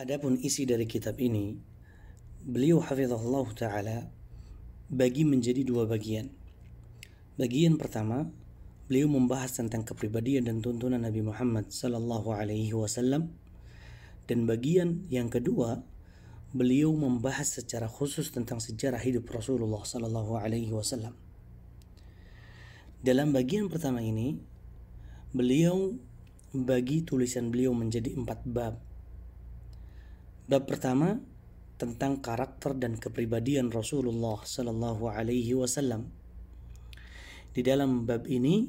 Adapun isi dari kitab ini, beliau hafizahullah taala bagi menjadi dua bagian. Bagian pertama, beliau membahas tentang kepribadian dan tuntunan Nabi Muhammad sallallahu alaihi wasallam dan bagian yang kedua, beliau membahas secara khusus tentang sejarah hidup Rasulullah sallallahu alaihi wasallam. Dalam bagian pertama ini, beliau bagi tulisan beliau menjadi empat bab Bab pertama tentang karakter dan kepribadian Rasulullah Sallallahu Alaihi Wasallam. Di dalam bab ini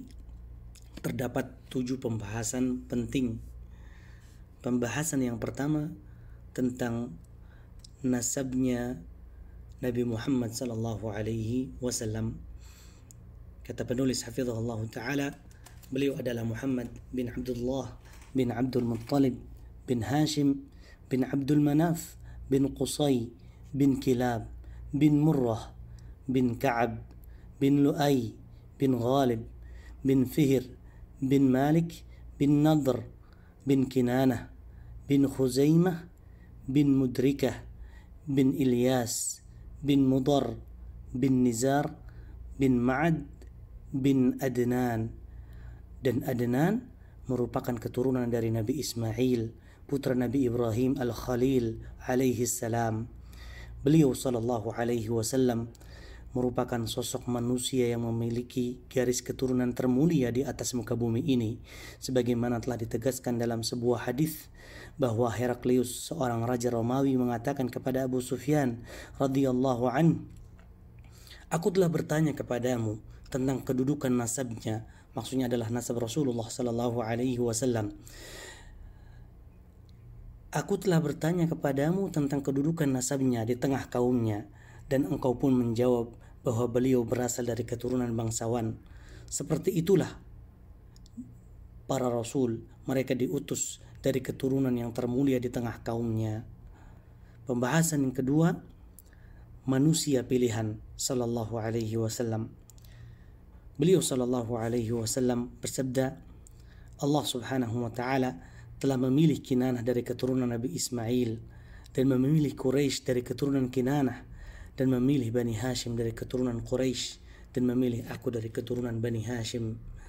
terdapat tujuh pembahasan penting. Pembahasan yang pertama tentang nasabnya Nabi Muhammad Sallallahu Alaihi Wasallam. Kata penulis Hafizahullah Ta'ala, beliau adalah Muhammad bin Abdullah bin Abdul Muttalib bin Hashim بن عبد المناف بن قصي بن كلاب بن مرة بن كعب بن لؤي بن غالب بن فهر بن مالك بن نضر بن كنانة بن خزيمة بن مدركة بن إلياس بن مضر بن نزار بن معد بن ادنان dan Adnan merupakan keturunan dari Nabi Ismail putra Nabi Ibrahim Al-Khalil alaihi salam. Beliau sallallahu alaihi wasallam merupakan sosok manusia yang memiliki garis keturunan termulia di atas muka bumi ini sebagaimana telah ditegaskan dalam sebuah hadis bahwa Heraklius seorang raja Romawi mengatakan kepada Abu Sufyan radhiyallahu an Aku telah bertanya kepadamu tentang kedudukan nasabnya maksudnya adalah nasab Rasulullah sallallahu alaihi wasallam Aku telah bertanya kepadamu tentang kedudukan nasabnya di tengah kaumnya, dan engkau pun menjawab bahwa beliau berasal dari keturunan bangsawan. Seperti itulah para rasul, mereka diutus dari keturunan yang termulia di tengah kaumnya. Pembahasan yang kedua, manusia pilihan sallallahu alaihi wasallam. Beliau sallallahu alaihi wasallam bersabda, Allah Subhanahu wa taala telah memilih Kinanah dari keturunan Nabi Ismail dan memilih Quraisy dari keturunan Kinanah dan memilih Bani Hashim dari keturunan Quraisy dan memilih aku dari keturunan Bani Hashim